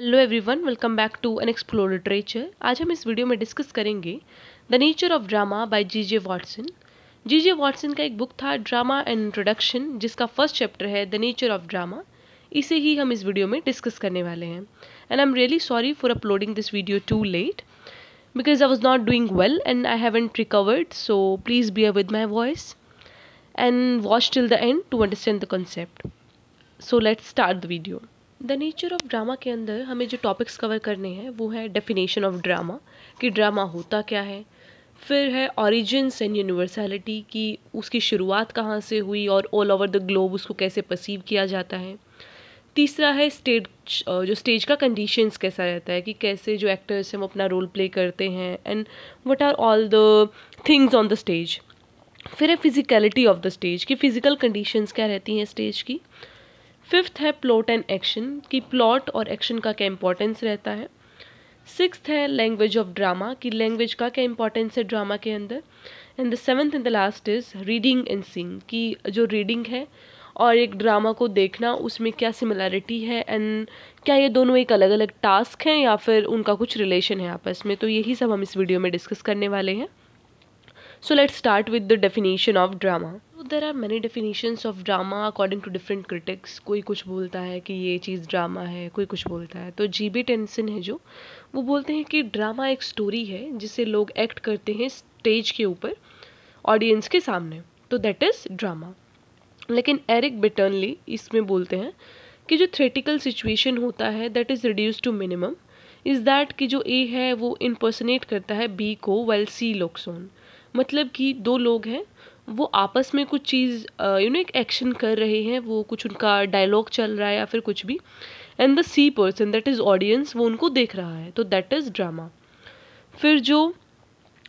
Hello everyone welcome back to an explore literature आज हम इस वीडियो में डिस्कस करेंगे the nature of drama by G J Watson G J Watson का एक बुक था ड्रामा एंड इंट्रोडक्शन जिसका फर्स्ट चैप्टर है द नेचर ऑफ ड्रामा इसे ही हम इस वीडियो में डिस्कस करने वाले हैं and I am really sorry for uploading this video too late because I was not doing well and I haven't recovered so please be bear with my voice and watch till the end to understand the concept so let's start the video the nature of drama के अंदर हमें जो topics cover करने हैं वो है definition of drama कि drama होता क्या है फिर है ऑरिजिन एंड यूनिवर्सैलिटी कि उसकी शुरुआत कहाँ से हुई और ऑल ओवर द ग्लोब उसको कैसे परसीव किया जाता है तीसरा है स्टेज जो स्टेज का कंडीशंस कैसा रहता है कि कैसे जो एक्टर्स हैं वो अपना रोल प्ले करते हैं and what are all the things on the stage फिर है फिज़िकलिटी ऑफ द स्टेज कि फ़िज़िकल कंडीशंस क्या रहती हैं स्टेज की फिफ्थ है प्लॉट एंड एक्शन कि प्लॉट और एक्शन का क्या इम्पोर्टेंस रहता है सिक्स्थ है लैंग्वेज ऑफ ड्रामा कि लैंग्वेज का क्या इम्पोर्टेंस है ड्रामा के अंदर and the seventh and the last is reading and seeing कि जो रीडिंग है और एक ड्रामा को देखना उसमें क्या सिमिलैरिटी है एंड क्या ये दोनों एक अलग अलग टास्क हैं या फिर उनका कुछ रिलेशन है आपस में तो यही सब हम इस वीडियो में डिस्कस करने वाले हैं So let's start with the definition of drama. There there are many definitions of drama according to different critics. कोई कुछ बोलता है कि ये चीज़ ड्रामा है कोई कुछ बोलता है तो जी बी टेंसन है जो वो बोलते हैं कि ड्रामा एक स्टोरी है जिसे लोग एक्ट करते हैं स्टेज के ऊपर ऑडियंस के सामने तो दैट इज़ ड्रामा लेकिन एरिक बिटर्नली इसमें बोलते हैं कि जो थ्रेटिकल सिचुएशन होता है that is reduce to minimum is that कि जो ए है वो इनपर्सनेट करता है बी को वेल सी लोक्सोन मतलब कि दो लोग हैं वो आपस में कुछ चीज़ यू नो एक एक्शन कर रहे हैं वो कुछ उनका डायलॉग चल रहा है या फिर कुछ भी and the see person that is audience वो उनको देख रहा है तो दैट इज़ ड्रामा फिर जो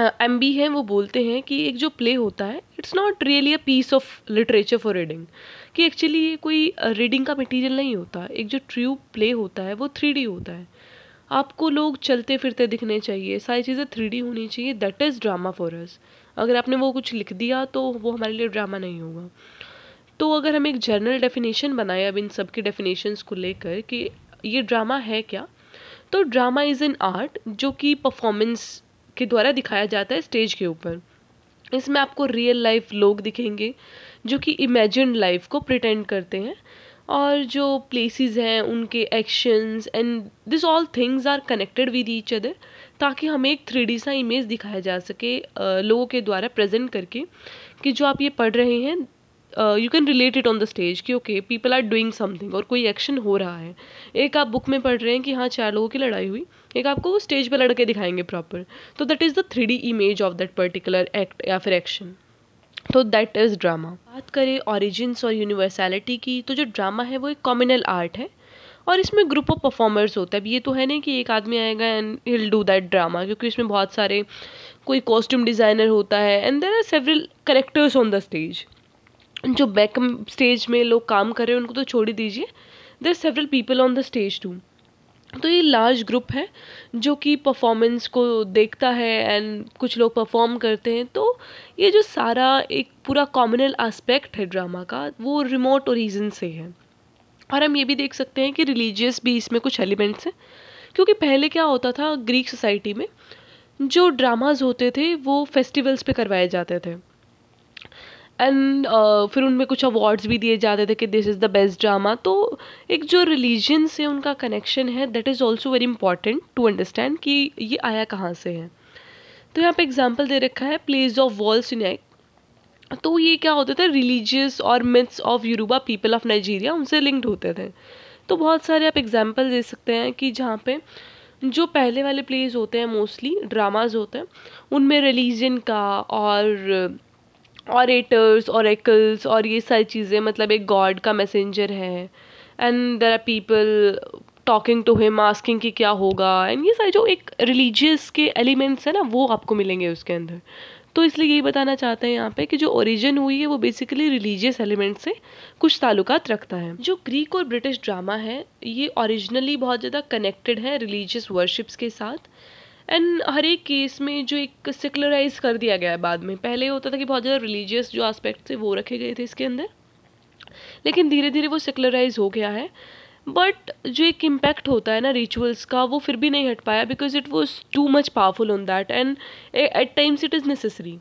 एम बी हैं वो बोलते हैं कि एक जो प्ले होता है it's not really a piece of literature for reading कि एक्चुअली ये कोई रीडिंग का मटेरियल नहीं होता एक जो ट्रू प्ले होता है वो थ्री डी होता है आपको लोग चलते फिरते दिखने चाहिए सारी चीज़ें थ्री होनी चाहिए that is drama for us अगर आपने वो कुछ लिख दिया तो वो हमारे लिए ड्रामा नहीं होगा तो अगर हम एक जर्नल डेफिनेशन बनाए अब इन सब के डेफिनेशंस को लेकर कि ये ड्रामा है क्या तो ड्रामा इज़ एन आर्ट जो कि परफॉर्मेंस के द्वारा दिखाया जाता है स्टेज के ऊपर इसमें आपको रियल लाइफ लोग दिखेंगे जो कि इमेजिन लाइफ को प्रिटेंड करते हैं और जो प्लेसेस हैं उनके actions and this all things are connected with each other ताकि हमें एक थ्री सा इमेज दिखाया जा सके लोगों के द्वारा प्रेजेंट करके कि जो आप ये पढ़ रहे हैं you can relate it on the stage कि okay people are doing something और कोई एक्शन हो रहा है एक आप बुक में पढ़ रहे हैं कि हाँ चार लोगों की लड़ाई हुई एक आपको वो स्टेज पर लड़के दिखाएंगे प्रॉपर तो that is the three D image of that particular act या फिर एक्शन तो दैट इज़ ड्रामा बात करें ऑरिजिन्स और यूनिवर्सैलिटी की तो जो ड्रामा है वो एक कॉमनल आर्ट है और इसमें ग्रुप ऑफ परफॉर्मर्स होता है अब ये तो है नहीं कि एक आदमी आएगा and he'll do that drama क्योंकि इसमें बहुत सारे कोई कॉस्ट्यूम डिज़ाइनर होता है and there are several characters on the stage जो बैक स्टेज में लोग काम कर रहे हैं उनको तो छोड़ ही दीजिए there several people on the stage too तो ये लार्ज ग्रुप है जो कि परफॉर्मेंस को देखता है एंड कुछ लोग परफॉर्म करते हैं तो ये जो सारा एक पूरा कॉमनल एस्पेक्ट है ड्रामा का वो रिमोट ओरिजिन से है और हम ये भी देख सकते हैं कि रिलीजियस भी इसमें कुछ एलिमेंट्स हैं क्योंकि पहले क्या होता था ग्रीक सोसाइटी में जो ड्रामाज होते थे वो फेस्टिवल्स पे करवाए जाते थे एंड uh, फिर उनमें कुछ अवार्ड्स भी दिए जाते थे कि this is the best drama तो एक जो रिलीजन से उनका कनेक्शन है that is also very important to understand कि ये आया कहाँ से है तो यहाँ पे एग्जाम्पल दे रखा है प्लेस ऑफ वॉल सिनेक तो ये क्या होते थे रिलीजियस और myths of Yoruba people of Nigeria उनसे लिंक्ड होते थे तो बहुत सारे आप एग्जाम्पल दे सकते हैं कि जहाँ पे जो पहले वाले प्लेज होते हैं मोस्टली ड्रामाज होते हैं उनमें रिलीजन का और ऑरेटर्स ऑरेकल्स और ये सारी चीज़ें मतलब एक गॉड का मैसेंजर है and there are people talking to him asking कि क्या होगा एंड ये सारे जो एक रिलीजियस के एलिमेंट्स हैं ना वो आपको मिलेंगे उसके अंदर तो इसलिए यही बताना चाहते हैं यहाँ पे कि जो ओरिजिन हुई है वो बेसिकली रिलीजियस एलिमेंट से कुछ ताल्लुकात रखता है जो ग्रीक और ब्रिटिश ड्रामा है ये ओरिजिनली बहुत ज़्यादा कनेक्टेड है रिलीजियस वर्शिप्स के साथ एंड हर एक केस में जो एक सेकुलराइज कर दिया गया है बाद में पहले होता था कि बहुत ज़्यादा रिलीजियस जो आस्पेक्ट थे वो रखे गए थे इसके अंदर लेकिन धीरे धीरे वो सेकुलराइज हो गया है बट जो एक इम्पैक्ट होता है ना रिचुअल्स का वो फिर भी नहीं हट पाया because it was too much powerful on that and at times it is necessary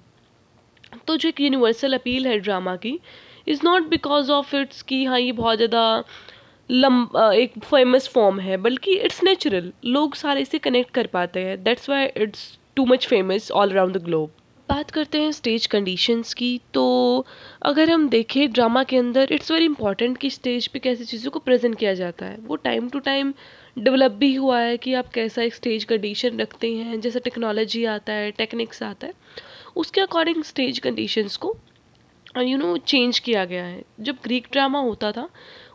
तो जो एक यूनिवर्सल अपील है ड्रामा की is not because of its कि हाँ ये बहुत ज़्यादा लम एक फेमस फॉर्म है बल्कि इट्स नेचुरल लोग सारे इसे कनेक्ट कर पाते हैं that's why it's too much famous all around the globe बात करते हैं स्टेज कंडीशंस की तो अगर हम देखें ड्रामा के अंदर इट्स वेरी इंपॉर्टेंट कि स्टेज पे कैसे चीज़ों को प्रेजेंट किया जाता है वो टाइम टू टाइम डेवलप भी हुआ है कि आप कैसा एक स्टेज कंडीशन रखते हैं जैसे टेक्नोलॉजी आता है टेक्निक्स आता है उसके अकॉर्डिंग स्टेज कंडीशंस को यू नो चेंज किया गया है जब ग्रीक ड्रामा होता था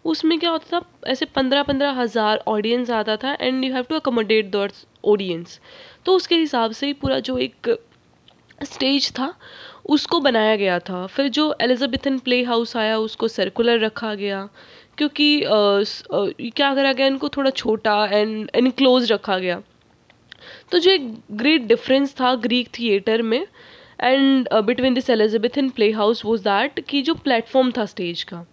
उसमें क्या होता था ऐसे पंद्रह पंद्रह हज़ार ऑडियंस आता था and you have to accommodate दर्ट ऑडियंस तो उसके हिसाब से ही पूरा जो एक स्टेज था उसको बनाया गया था फिर जो एलिजाबेथन प्ले हाउस आया उसको सर्कुलर रखा गया क्योंकि आ, आ, क्या करा गया इनको थोड़ा छोटा एंड इनक्लोज रखा गया तो जो एक ग्रेट डिफरेंस था ग्रीक थिएटर में and between this Elizabethan playhouse was that कि जो प्लेटफॉर्म था स्टेज का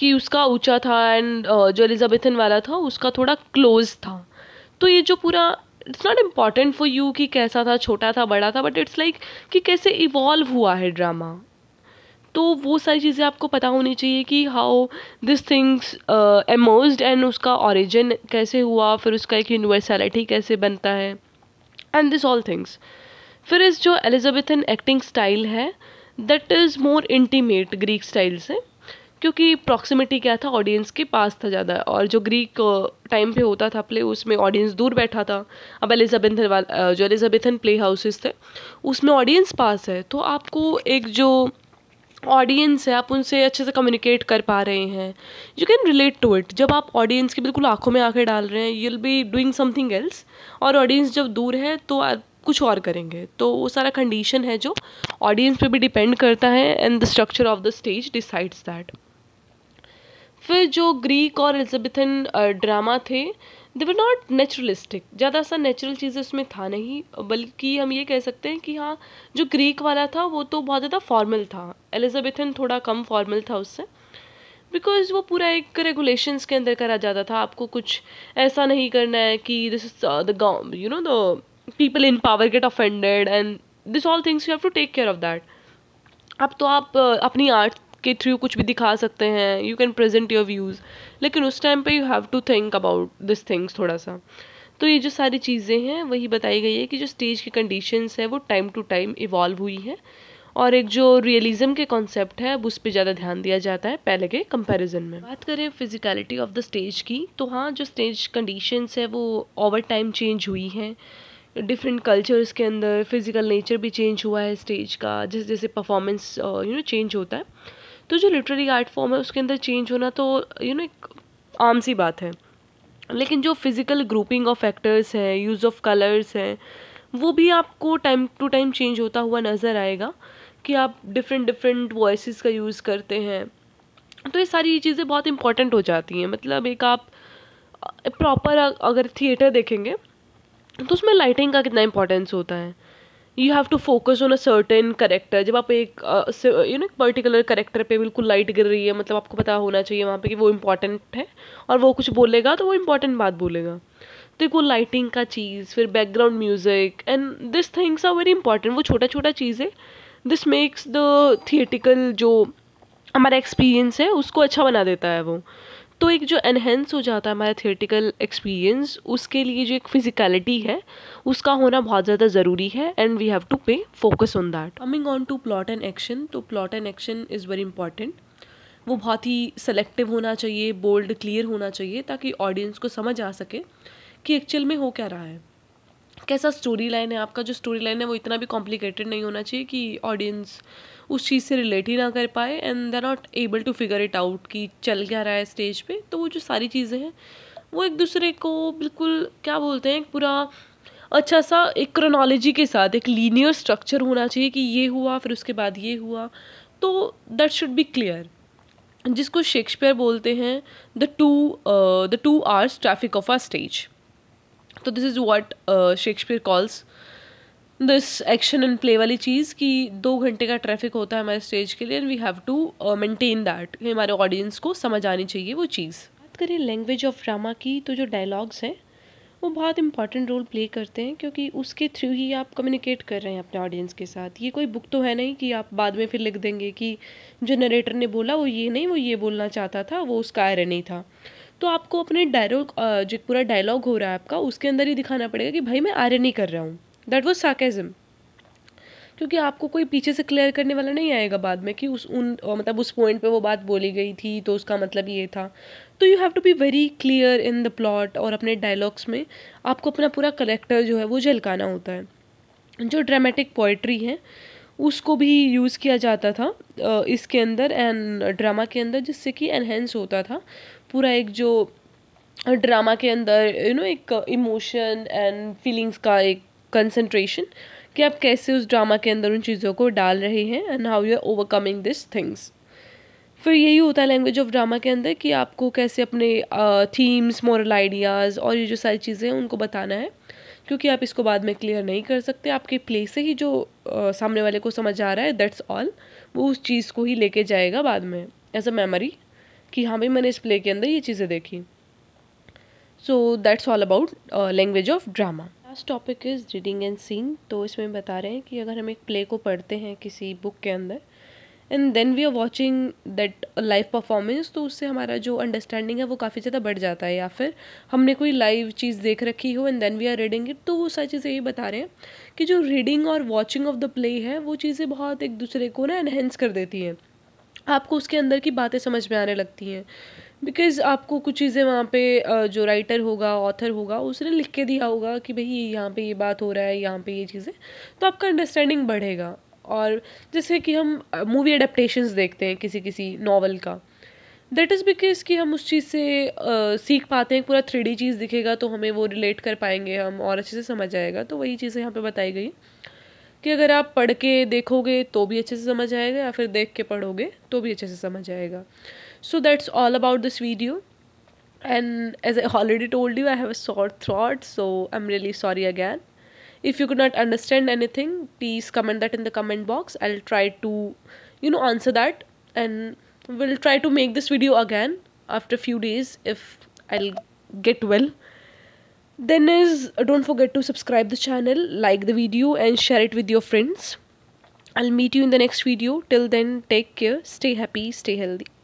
कि उसका ऊंचा था एंड uh, जो एलिजाबेथन वाला था उसका थोड़ा क्लोज था तो ये जो पूरा it's not important for you कि कैसा था छोटा था बड़ा था बट इट्स लाइक कि कैसे इवॉल्व हुआ है ड्रामा तो वो सारी चीज़ें आपको पता होनी चाहिए कि how this things emerge and उसका ऑरिजिन कैसे हुआ फिर उसका एक यूनिवर्सैलिटी कैसे बनता है एंड दिस ऑल थिंग्स फिर इस जो एलिजाबेथन एक्टिंग स्टाइल है that is more intimate Greek style से क्योंकि प्रॉक्सिमिटी क्या था ऑडियंस के पास था ज़्यादा और जो ग्रीक टाइम uh, पे होता था प्ले उसमें ऑडियंस दूर बैठा था अब एलिजाबेथन वाला uh, जो एलिजाबेथन प्ले हाउसेस थे उसमें ऑडियंस पास है तो आपको एक जो ऑडियंस है आप उनसे अच्छे से कम्युनिकेट कर पा रहे हैं you can relate to it जब आप ऑडियंस की बिल्कुल आंखों में आंखें डाल रहे हैं you will be doing something else और ऑडियंस जब दूर है तो कुछ और करेंगे तो वो सारा कंडीशन है जो ऑडियंस पे भी डिपेंड करता है and the structure of the stage decides that फिर जो ग्रीक और एलिजबेथन ड्रामा थे दे वर नॉट नेचुरलिस्टिक ज़्यादा सा नेचुरल चीज़ें उसमें था नहीं बल्कि हम ये कह सकते हैं कि हाँ जो ग्रीक वाला था वो तो बहुत ज़्यादा फॉर्मल था एलिजाबेथन थोड़ा कम फॉर्मल था उससे बिकॉज वो पूरा एक रेगुलेशंस के अंदर करा जाता था आपको कुछ ऐसा नहीं करना है कि this is the you know the people in power get offended and this all things you have to take care of that अब तो आप अपनी आर्ट के थ्रू कुछ भी दिखा सकते हैं you can present your views लेकिन उस टाइम पे you have to think about this things थोड़ा सा तो ये जो सारी चीज़ें हैं वही बताई गई है कि जो स्टेज की कंडीशंस है वो टाइम टू टाइम इवॉल्व हुई हैं और एक जो रियलिज्म के कॉन्सेप्ट है अब उस पर ज़्यादा ध्यान दिया जाता है पहले के कंपैरिजन में बात करें फिजिकलिटी ऑफ द स्टेज की तो हाँ जो स्टेज कंडीशंस है वो ओवर टाइम चेंज हुई हैं डिफरेंट कल्चर्स के अंदर फिज़िकल नेचर भी चेंज हुआ है स्टेज का जैसे जैसे परफॉर्मेंस यू नो चेंज होता है तो जो लिटरेरी आर्ट फॉर्म है उसके अंदर चेंज होना तो यू नो एक आम सी बात है लेकिन जो फिज़िकल ग्रुपिंग ऑफ एक्टर्स है यूज़ ऑफ कलर्स हैं वो भी आपको टाइम टू टाइम चेंज होता हुआ नज़र आएगा कि आप डिफरेंट डिफरेंट वॉइस का यूज़ करते हैं तो ये सारी चीज़ें बहुत इंपॉर्टेंट हो जाती हैं मतलब एक आप प्रॉपर अगर थिएटर देखेंगे तो उसमें लाइटिंग का कितना इम्पोर्टेंस होता है you have to focus on a certain character जब आप एक यू नो एक पर्टिकुलर करेक्टर पे बिल्कुल लाइट गिर रही है मतलब आपको पता होना चाहिए वहाँ पे कि वो इम्पॉर्टेंट है और वो कुछ बोलेगा तो वो इंपॉर्टेंट बात बोलेगा तो एक वो लाइटिंग का चीज़ फिर background music and this things are very important वो छोटा छोटा चीज़ है दिस मेक्स द थिएटिकल जो हमारा एक्सपीरियंस है उसको अच्छा बना देता है वो तो एक जो एनहेंस हो जाता है हमारा थिएटिकल एक्सपीरियंस उसके लिए जो एक फिजिकलिटी है उसका होना बहुत ज़्यादा ज़रूरी है and we have to pay focus on that coming on to plot and action तो plot and action is very important वो बहुत ही सेलेक्टिव होना चाहिए बोल्ड क्लियर होना चाहिए ताकि ऑडियंस को समझ आ सके कि एक्चुअल में हो क्या रहा है कैसा स्टोरी लाइन है आपका जो स्टोरी लाइन है वो इतना भी कॉम्प्लिकेटेड नहीं होना चाहिए कि ऑडियंस उस चीज़ से रिलेट ही ना कर पाए and they not able to figure it out कि चल क्या रहा है स्टेज पे तो वो जो सारी चीज़ें हैं वो एक दूसरे को बिल्कुल क्या बोलते हैं पूरा अच्छा सा एक क्रोनोलॉजी के साथ एक लीनियर स्ट्रक्चर होना चाहिए कि ये हुआ फिर उसके बाद ये हुआ तो दैट शुड बी क्लियर जिसको शेक्सपियर बोलते हैं the two the two hours traffic of our stage तो this is what Shakespeare calls this action and play वाली चीज़ कि दो घंटे का ट्रैफिक होता है हमारे स्टेज के लिए and we have to maintain that हमारे ऑडियंस को समझ आनी चाहिए वो चीज़ बात करें लैंग्वेज ऑफ ड्रामा की तो जो डायलॉग्स हैं वो बहुत इंपॉर्टेंट रोल प्ले करते हैं क्योंकि उसके थ्रू ही आप कम्युनिकेट कर रहे हैं अपने ऑडियंस के साथ ये कोई बुक तो है नहीं कि आप बाद में फिर लिख देंगे कि जो नरेटर ने बोला वो ये नहीं वो ये बोलना चाहता था वो उसका आयरन नहीं था तो आपको अपने डायलॉग जो पूरा डायलॉग हो रहा है आपका उसके अंदर ही दिखाना पड़ेगा कि भाई मैं नहीं कर रहा हूँ दैट वॉज साकेज़म क्योंकि आपको कोई पीछे से क्लियर करने वाला नहीं आएगा बाद में कि उस उन मतलब उस पॉइंट पे वो बात बोली गई थी तो उसका मतलब ये था तो you have to be very clear in the plot और अपने डायलॉग्स में आपको अपना पूरा करेक्टर जो है वो झलकाना होता है जो ड्रामेटिक पोइट्री है उसको भी यूज़ किया जाता था इसके अंदर एंड ड्रामा के अंदर जिससे कि एनहेंस होता था पूरा एक जो ड्रामा के अंदर यू नो एक इमोशन एंड फीलिंग्स का एक कंसंट्रेशन कि आप कैसे उस ड्रामा के अंदर उन चीज़ों को डाल रहे हैं and how you are overcoming this things फिर यही होता है लैंग्वेज ऑफ ड्रामा के अंदर कि आपको कैसे अपने थीम्स मॉरल आइडियाज़ और ये जो सारी चीज़ें हैं उनको बताना है क्योंकि आप इसको बाद में क्लियर नहीं कर सकते आपके प्ले से ही जो आ, सामने वाले को समझ आ रहा है दैट्स ऑल वो उस चीज़ को ही लेके जाएगा बाद में एज अ मेमोरी कि हाँ भाई मैंने इस प्ले के अंदर ये चीज़ें देखी so that's all about language of drama last topic is reading and scene तो इसमें बता रहे हैं कि अगर हम एक प्ले को पढ़ते हैं किसी बुक के अंदर and then we are watching that live performance तो उससे हमारा जो अंडरस्टैंडिंग है वो काफ़ी ज़्यादा बढ़ जाता है या फिर हमने कोई लाइव चीज़ देख रखी हो and then we are reading it तो वो सारी चीज़ें यही बता रहे हैं कि जो रीडिंग और वॉचिंग ऑफ द प्ले है वो चीज़ें बहुत एक दूसरे को ना एनहेंस कर देती हैं आपको उसके अंदर की बातें समझ में आने लगती हैं बिकॉज़ आपको कुछ चीज़ें वहाँ पे जो राइटर होगा ऑथर होगा उसने लिख के दिया होगा कि भाई यहाँ पे ये बात हो रहा है यहाँ पे ये चीज़ें तो आपका अंडरस्टैंडिंग बढ़ेगा और जैसे कि हम मूवी अडेप्टशंस देखते हैं किसी किसी नावल का दैट इज़ बिकॉज कि हम उस चीज़ से आ, सीख पाते हैं पूरा थ्री चीज़ दिखेगा तो हमें वो रिलेट कर पाएंगे हम और अच्छे से समझ आएगा तो वही चीज़ें यहाँ पे बताई गई कि अगर आप पढ़ के देखोगे तो भी अच्छे से समझ आएगा या फिर देख के पढ़ोगे तो भी अच्छे से समझ आएगा so that's all about this video as as i told you I have a a sore so I am really sorry again if you could not understand anything please comment that in the comment box i'll try to you know answer that and we'll try to make this video again after a few days if i'll get well then is don't forget to subscribe the channel like the video and share it with your friends i'll meet you in the next video till then take care stay happy stay healthy